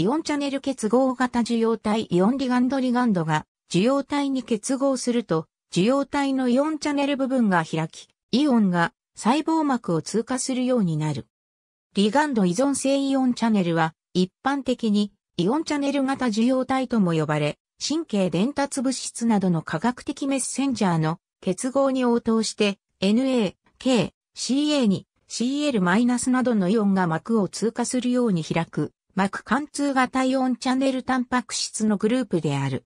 イオンチャネル結合型受容体イオンリガンドリガンドが受容体に結合すると、受容体のイオンチャネル部分が開き、イオンが細胞膜を通過するようになる。リガンド依存性イオンチャネルは、一般的にイオンチャネル型受容体とも呼ばれ、神経伝達物質などの科学的メッセンジャーの結合に応答して NA、K、CA に CL- などのイオンが膜を通過するように開く膜貫通型イオンチャンネルタンパク質のグループである。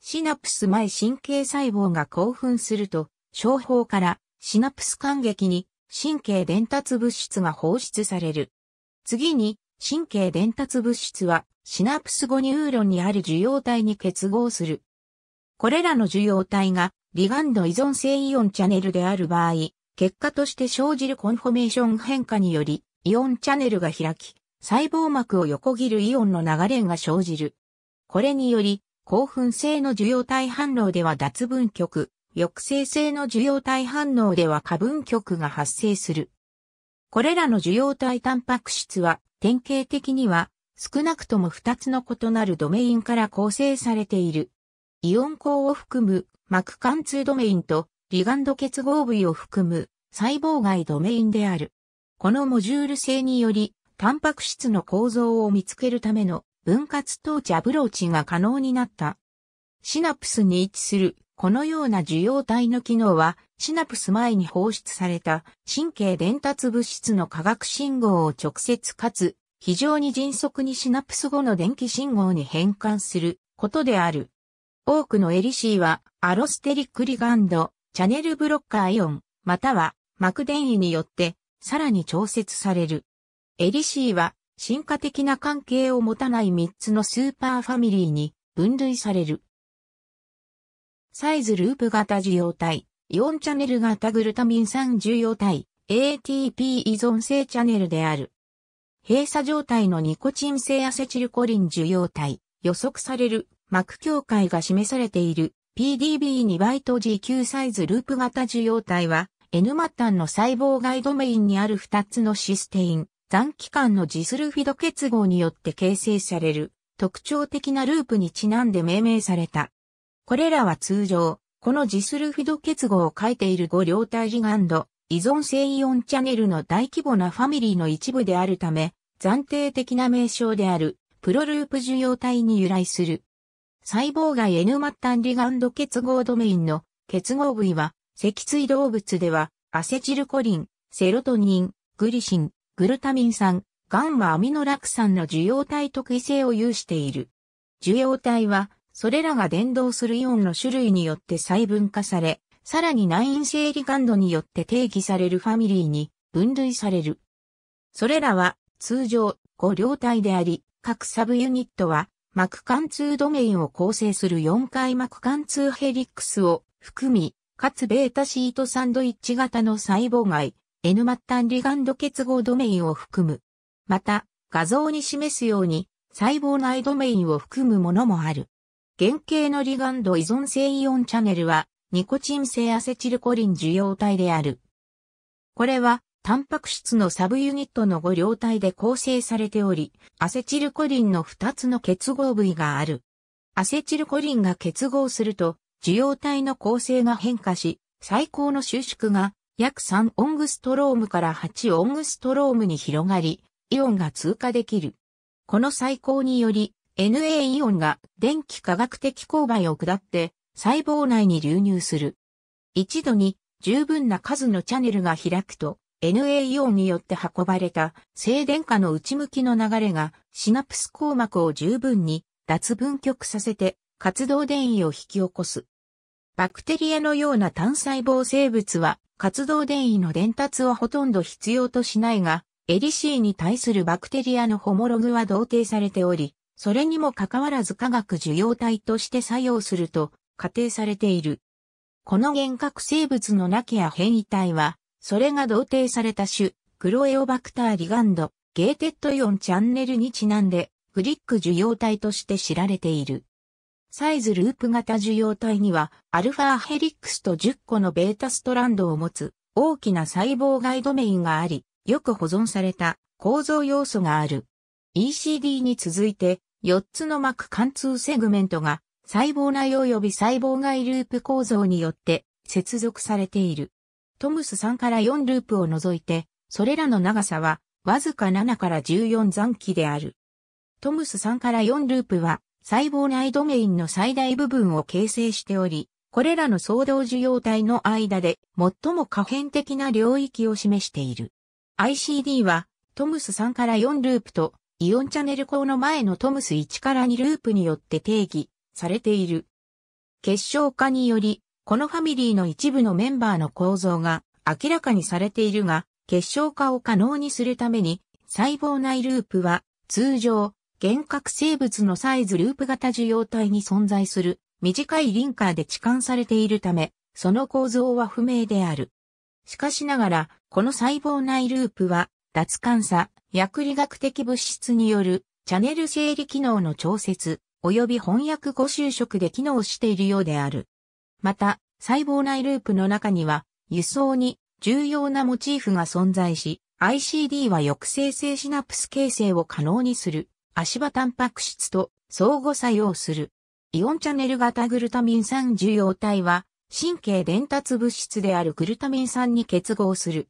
シナプス前神経細胞が興奮すると、症法からシナプス間劇に神経伝達物質が放出される。次に、神経伝達物質はシナプス後ニューロンにある受容体に結合する。これらの受容体がリガンド依存性イオンチャネルである場合、結果として生じるコンフォメーション変化により、イオンチャネルが開き、細胞膜を横切るイオンの流れが生じる。これにより、興奮性の受容体反応では脱分極、抑制性の受容体反応では過分極が発生する。これらの受容体タンパク質は、典型的には、少なくとも2つの異なるドメインから構成されている。イオン孔を含む膜貫通ドメインとリガンド結合部位を含む細胞外ドメインである。このモジュール性によりタンパク質の構造を見つけるための分割統治アプローチが可能になった。シナプスに位置するこのような受容体の機能は、シナプス前に放出された神経伝達物質の化学信号を直接かつ、非常に迅速にシナプス後の電気信号に変換することである。多くのエリシーは、アロステリックリガンド、チャネルブロッカーイオン、または、膜電位によって、さらに調節される。エリシーは、進化的な関係を持たない3つのスーパーファミリーに分類される。サイズループ型受容体、イオンチャネル型グルタミン酸受容体、ATP 依存性チャネルである。閉鎖状態のニコチン性アセチルコリン受容体、予測される膜境界が示されている PDB2 バイト GQ サイズループ型受容体は N 末端の細胞外ドメインにある2つのシステイン、残機関のジスルフィド結合によって形成される特徴的なループにちなんで命名された。これらは通常、このジスルフィド結合を書いている5両体リガンド、依存性イオンチャネルの大規模なファミリーの一部であるため、暫定的な名称である、プロループ受容体に由来する。細胞外 N 末端リガンド結合ドメインの結合部位は、脊椎動物では、アセチルコリン、セロトニン、グリシン、グルタミン酸、ガンマアミノラク酸の受容体特異性を有している。受容体は、それらが伝導するイオンの種類によって細分化され、さらに内因性リガンドによって定義されるファミリーに分類される。それらは通常5両体であり、各サブユニットは膜貫通ドメインを構成する4回膜貫通ヘリックスを含み、かつベータシートサンドイッチ型の細胞外、N 末端リガンド結合ドメインを含む。また、画像に示すように、細胞内ドメインを含むものもある。原型のリガンド依存性イオンチャネルは、ニコチン性アセチルコリン受容体である。これは、タンパク質のサブユニットの5両体で構成されており、アセチルコリンの2つの結合部位がある。アセチルコリンが結合すると、受容体の構成が変化し、最高の収縮が約3オングストロームから8オングストロームに広がり、イオンが通過できる。この最高により、Na イオンが電気化学的勾配を下って細胞内に流入する。一度に十分な数のチャネルが開くと、Na イオンによって運ばれた静電化の内向きの流れがシナプス硬膜を十分に脱分極させて活動電位を引き起こす。バクテリアのような単細胞生物は活動電位の伝達をほとんど必要としないが、エリシーに対するバクテリアのホモログは同定されており、それにもかかわらず化学受容体として作用すると仮定されている。この幻覚生物のなきや変異体は、それが同定された種、クロエオバクターリガンド、ゲーテッドイオンチャンネルにちなんで、フリック受容体として知られている。サイズループ型受容体には、アルファヘリックスと10個のベータストランドを持つ大きな細胞外ドメインがあり、よく保存された構造要素がある。ECD に続いて、4つの膜貫通セグメントが細胞内及び細胞外ループ構造によって接続されている。トムス3から4ループを除いて、それらの長さはわずか7から14残機である。トムス3から4ループは細胞内ドメインの最大部分を形成しており、これらの相動受容体の間で最も可変的な領域を示している。ICD はトムス3から4ループとイオンチャネル項の前のトムス1から2ループによって定義されている。結晶化により、このファミリーの一部のメンバーの構造が明らかにされているが、結晶化を可能にするために細胞内ループは通常幻覚生物のサイズループ型受容体に存在する短いリンカーで置換されているため、その構造は不明である。しかしながら、この細胞内ループは、脱感差、薬理学的物質によるチャネル整理機能の調節、及び翻訳ご就職で機能しているようである。また、細胞内ループの中には、輸送に重要なモチーフが存在し、ICD は抑制性シナプス形成を可能にする足場タンパク質と相互作用する。イオンチャネル型グルタミン酸受容体は、神経伝達物質であるグルタミン酸に結合する。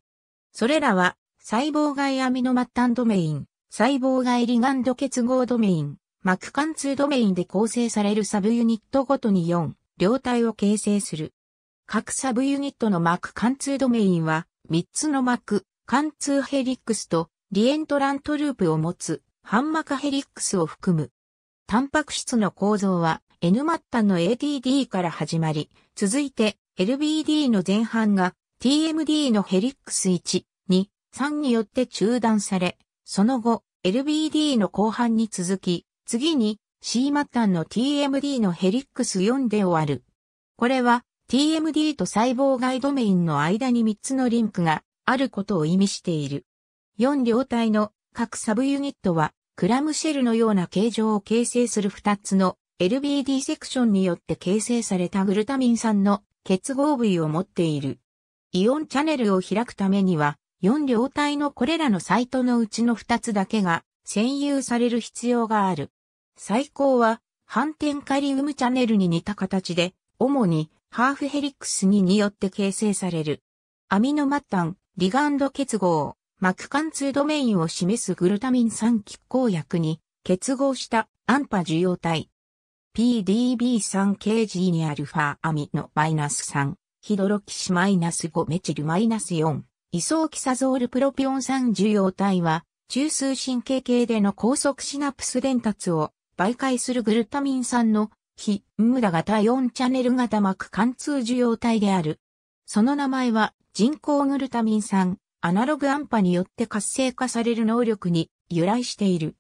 それらは、細胞外アミノ末端ドメイン、細胞外リガンド結合ドメイン、膜貫通ドメインで構成されるサブユニットごとに4、両体を形成する。各サブユニットの膜貫通ドメインは、3つの膜、貫通ヘリックスとリエントラントループを持つハンマカヘリックスを含む。タンパク質の構造は N 末端の ATD から始まり、続いて LBD の前半が TMD のヘリックス1、2、3によって中断され、その後 LBD の後半に続き、次に C 末端の TMD のヘリックス4で終わる。これは TMD と細胞外ドメインの間に3つのリンクがあることを意味している。4両体の各サブユニットは、クラムシェルのような形状を形成する2つの LBD セクションによって形成されたグルタミン酸の結合部位を持っている。イオンチャネルを開くためには、4両体のこれらのサイトのうちの2つだけが占有される必要がある。最高は、反転カリウムチャネルに似た形で、主にハーフヘリックス2によって形成される。アミノ末端、リガンド結合。膜貫通ドメインを示すグルタミン酸拮抗薬に結合したアンパ受容体。PDB3KG にアルファアミノマイナス3、ヒドロキシマイナス5メチルマイナス4、イソーキサゾールプロピオン酸受容体は、中枢神経系での高速シナプス伝達を媒介するグルタミン酸の非無駄型4チャネル型膜貫通受容体である。その名前は人工グルタミン酸アナログアンパによって活性化される能力に由来している。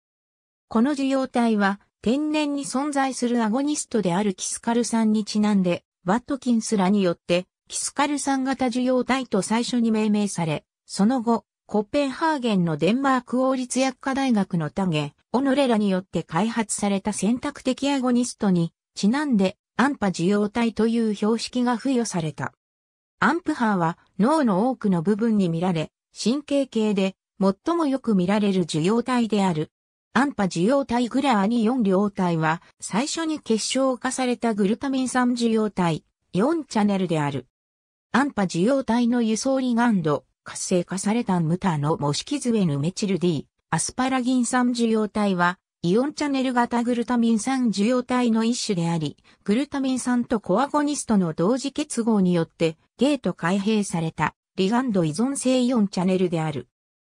この受容体は天然に存在するアゴニストであるキスカル酸にちなんで、ワットキンスらによってキスカル酸型受容体と最初に命名され、その後、コペンハーゲンのデンマーク王立薬科大学のタゲ、オノレラによって開発された選択的アゴニストに、ちなんで、アンパ受容体という標識が付与された。アンプハーは、脳の多くの部分に見られ、神経系で最もよく見られる受容体である。アンパ受容体グラアニ4両体は最初に結晶化されたグルタミン酸受容体4チャネルである。アンパ受容体の輸送リガンド、活性化されたムタのモシキズエヌメチル D、アスパラギン酸受容体はイオンチャネル型グルタミン酸受容体の一種であり、グルタミン酸とコアゴニストの同時結合によってゲート開閉されたリガンド依存性イオンチャネルである。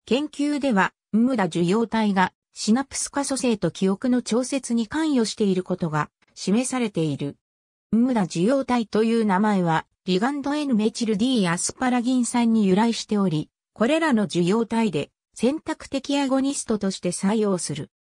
研究では、無駄受容体がシナプス化素性と記憶の調節に関与していることが示されている。無駄受容体という名前は、リガンド N メチル D アスパラギン酸に由来しており、これらの受容体で選択的アゴニストとして採用する。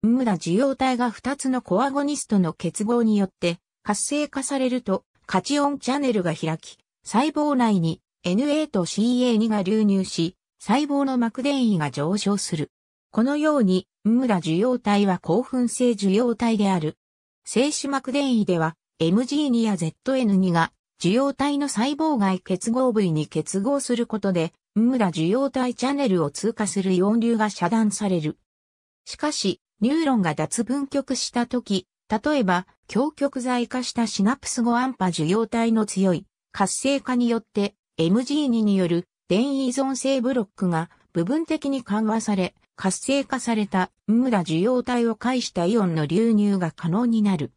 無駄受容体が2つのコアゴニストの結合によって活性化されるとカチオンチャネルが開き、細胞内に NA と CA2 が流入し、細胞の膜電位が上昇する。このように、ムラ受容体は興奮性受容体である。静止膜電位では、MG2 や ZN2 が受容体の細胞外結合部位に結合することで、ムラ受容体チャネルを通過する溶流が遮断される。しかし、ニューロンが脱分極したとき、例えば、強極剤化したシナプス後アンパ受容体の強い活性化によって MG2 による電依存性ブロックが部分的に緩和され、活性化されたムラ受容体を介したイオンの流入が可能になる。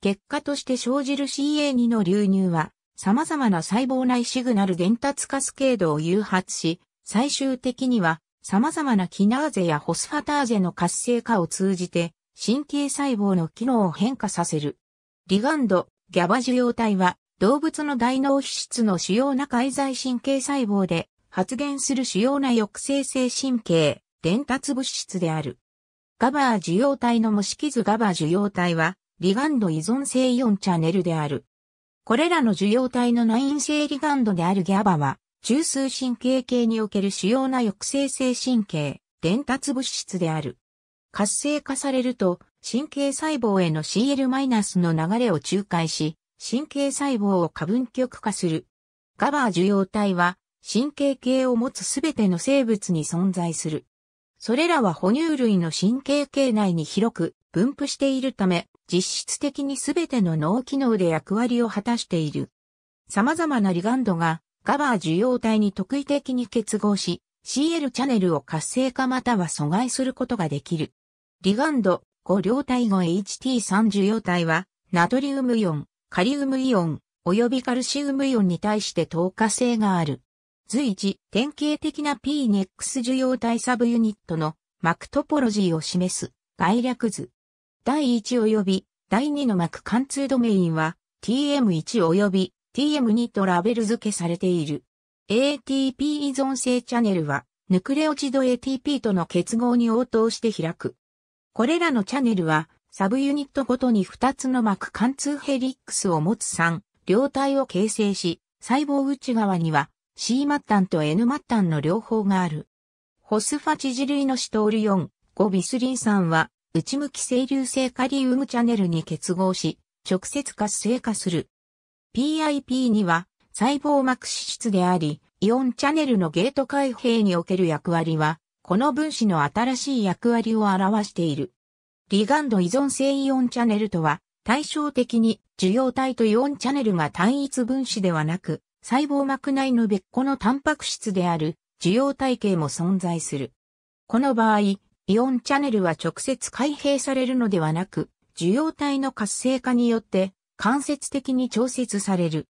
結果として生じる CA2 の流入は、様々な細胞内シグナル伝達カスケードを誘発し、最終的には様々なキナーゼやホスファターゼの活性化を通じて神経細胞の機能を変化させる。リガンド、ギャバ受容体は動物の大脳皮質の主要な介在神経細胞で発現する主要な抑制性神経、伝達物質である。ガバー受容体の模式図ガバー受容体は、リガンド依存性イオンチャネルである。これらの受容体の内因性リガンドであるギャバは、中枢神経系における主要な抑制性神経、伝達物質である。活性化されると、神経細胞への CL- の流れを仲介し、神経細胞を過分極化する。ガバー受容体は神経系を持つすべての生物に存在する。それらは哺乳類の神経系内に広く分布しているため、実質的にすべての脳機能で役割を果たしている。様々なリガンドがガバー受容体に特異的に結合し、CL チャネルを活性化または阻害することができる。リガンド5両体後 HT3 受容体は、ナトリウムイオン、カリウムイオン及びカルシウムイオンに対して透過性がある。随時、典型的な p n x 受容体サブユニットの膜トポロジーを示す概略図。第1及び第2の膜貫通ドメインは TM1 及び TM2 とラベル付けされている。ATP 依存性チャネルはヌクレオチド ATP との結合に応答して開く。これらのチャネルはサブユニットごとに2つの膜貫通ヘリックスを持つ3、両体を形成し、細胞内側には C 末端と N 末端の両方がある。ホスファチジ類のシトール4、5ビスリン酸は、内向き整流性カリウムチャネルに結合し、直接活性化する。PIP には、細胞膜脂質であり、イオンチャネルのゲート開閉における役割は、この分子の新しい役割を表している。リガンド依存性イオンチャネルとは、対照的に受容体とイオンチャネルが単一分子ではなく、細胞膜内の別個のタンパク質である受容体系も存在する。この場合、イオンチャネルは直接開閉されるのではなく、受容体の活性化によって間接的に調節される。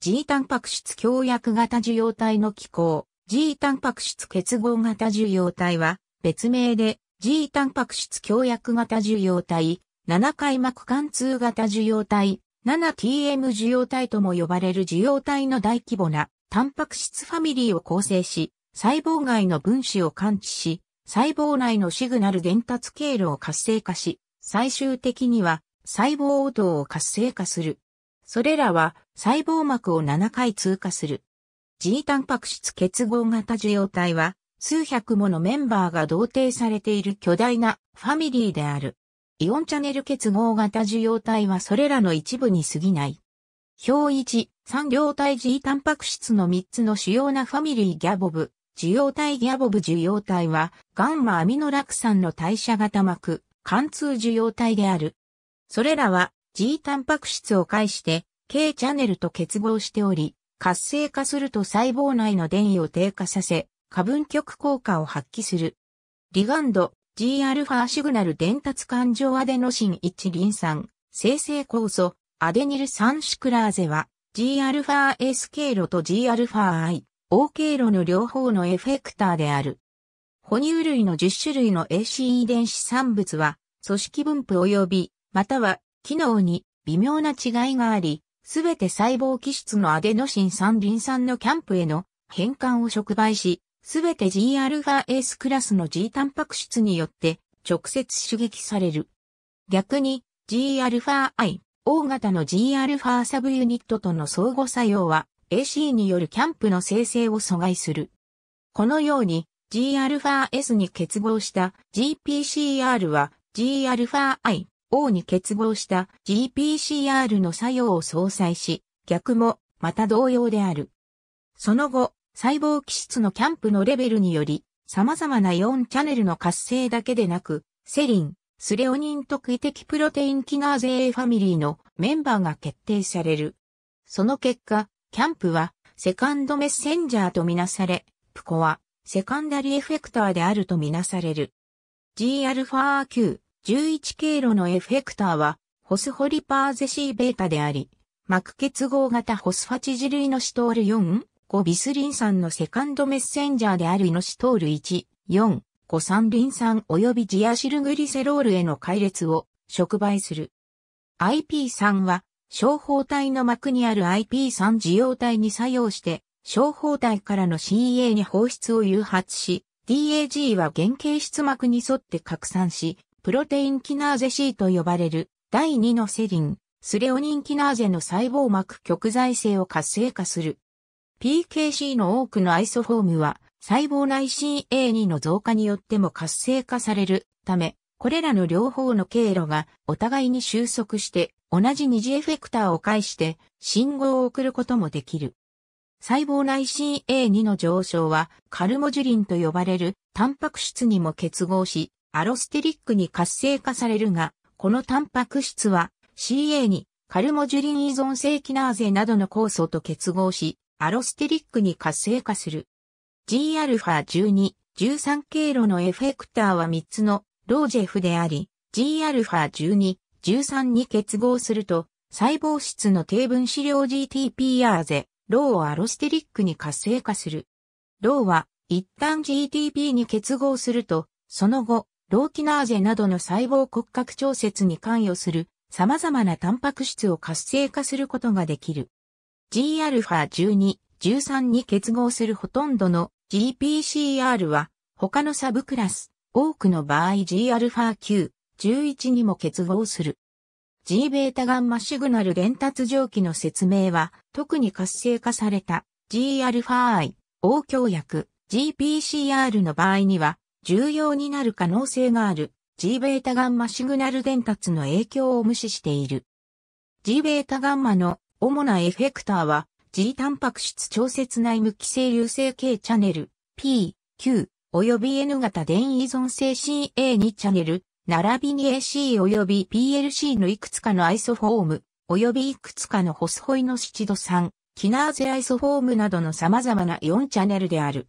G タンパク質強薬型受容体の機構、G タンパク質結合型受容体は別名で G タンパク質強薬型受容体、7回膜貫通型受容体、7TM 受容体とも呼ばれる受容体の大規模なタンパク質ファミリーを構成し、細胞外の分子を感知し、細胞内のシグナル伝達経路を活性化し、最終的には細胞応答を活性化する。それらは細胞膜を7回通過する。G タンパク質結合型受容体は数百ものメンバーが同定されている巨大なファミリーである。イオンチャネル結合型受容体はそれらの一部に過ぎない。表1、産両体 G タンパク質の3つの主要なファミリーギャボブ、受容体ギャボブ受容体は、ガンマアミノラク酸の代謝型膜、貫通受容体である。それらは G タンパク質を介して K チャネルと結合しており、活性化すると細胞内の電位を低下させ、過分極効果を発揮する。リガンド、Gα シグナル伝達環状アデノシン1リン酸、生成酵素、アデニル酸シクラーゼは、Gα-S 経路と Gα-I、O 経路の両方のエフェクターである。哺乳類の10種類の AC 遺伝子産物は、組織分布及び、または、機能に微妙な違いがあり、すべて細胞基質のアデノシン3リン酸のキャンプへの変換を触媒し、すべて Gα-S クラスの G タンパク質によって直接刺激される。逆に Gα-I、大型の Gα サブユニットとの相互作用は AC によるキャンプの生成を阻害する。このように Gα-S に結合した GPCR は Gα-I、O に結合した GPCR の作用を相殺し、逆もまた同様である。その後、細胞基質のキャンプのレベルにより、様々な4チャンネルの活性だけでなく、セリン、スレオニン特異的プロテインキナーゼ A ファミリーのメンバーが決定される。その結果、キャンプはセカンドメッセンジャーとみなされ、プコはセカンダリエフェクターであるとみなされる。Gα9、11経路のエフェクターは、ホスホリパーゼ C ベータであり、膜結合型ホスファチジ類のシトール4、5ビスリン酸のセカンドメッセンジャーであるイノシトール1、4、5三リン酸及びジアシルグリセロールへの解列を触媒する。IP3 は、小胞体の膜にある IP3 受容体に作用して、小胞体からの CA に放出を誘発し、DAG は原型質膜に沿って拡散し、プロテインキナーゼ C と呼ばれる第2のセリン、スレオニンキナーゼの細胞膜極材性を活性化する。PKC の多くのアイソフォームは細胞内 CA2 の増加によっても活性化されるため、これらの両方の経路がお互いに収束して同じ二次エフェクターを介して信号を送ることもできる。細胞内 CA2 の上昇はカルモジュリンと呼ばれるタンパク質にも結合し、アロステリックに活性化されるが、このタンパク質は CA2、カルモジュリン依存性キナーゼなどの酵素と結合し、アロステリックに活性化する。Gα12、13経路のエフェクターは3つのロージェフであり、Gα12、13に結合すると、細胞質の低分子量 GTPR ゼ、ローをアロステリックに活性化する。ローは、一旦 GTP に結合すると、その後、ローキナーゼなどの細胞骨格調節に関与する様々なタンパク質を活性化することができる。Gα12、13に結合するほとんどの GPCR は他のサブクラス、多くの場合 Gα9、11にも結合する。Gβ ガンマシグナル伝達蒸気の説明は特に活性化された Gαi、応強薬、GPCR の場合には重要になる可能性がある Gβ ガンマシグナル伝達の影響を無視している。Gβ ガンマの主なエフェクターは G タンパク質調節内無機性流性系チャンネル P、Q および N 型電依存性 CA2 チャンネル並びに AC および PLC のいくつかのアイソフォームおよびいくつかのホスホイノシチド酸、キナーゼアイソフォームなどの様々なイオンチャンネルである。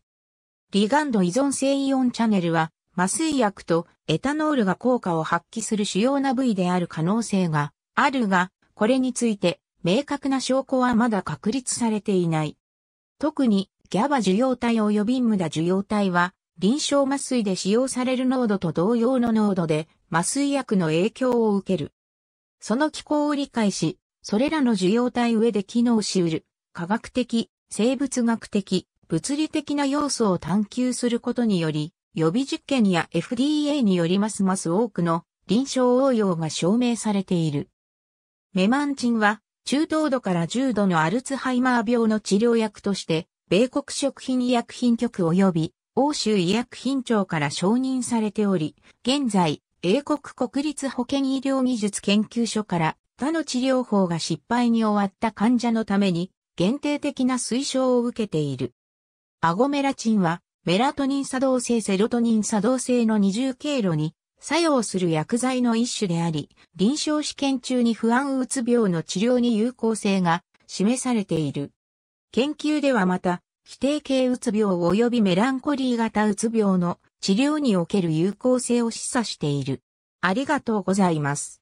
リガンド依存性イオンチャンネルは麻酔薬とエタノールが効果を発揮する主要な部位である可能性があるが、これについて明確な証拠はまだ確立されていない。特にギャバ受容体及び無駄受容体は臨床麻酔で使用される濃度と同様の濃度で麻酔薬の影響を受ける。その機構を理解し、それらの受容体上で機能しうる、科学的、生物学的、物理的な要素を探求することにより、予備実験や FDA によりますます多くの臨床応用が証明されている。メマンチンは中等度から重度のアルツハイマー病の治療薬として、米国食品医薬品局及び欧州医薬品庁から承認されており、現在、英国国立保健医療技術研究所から他の治療法が失敗に終わった患者のために限定的な推奨を受けている。アゴメラチンはメラトニン作動性セロトニン作動性の二重経路に作用する薬剤の一種であり、臨床試験中に不安うつ病の治療に有効性が示されている。研究ではまた、否定系うつ病及びメランコリー型うつ病の治療における有効性を示唆している。ありがとうございます。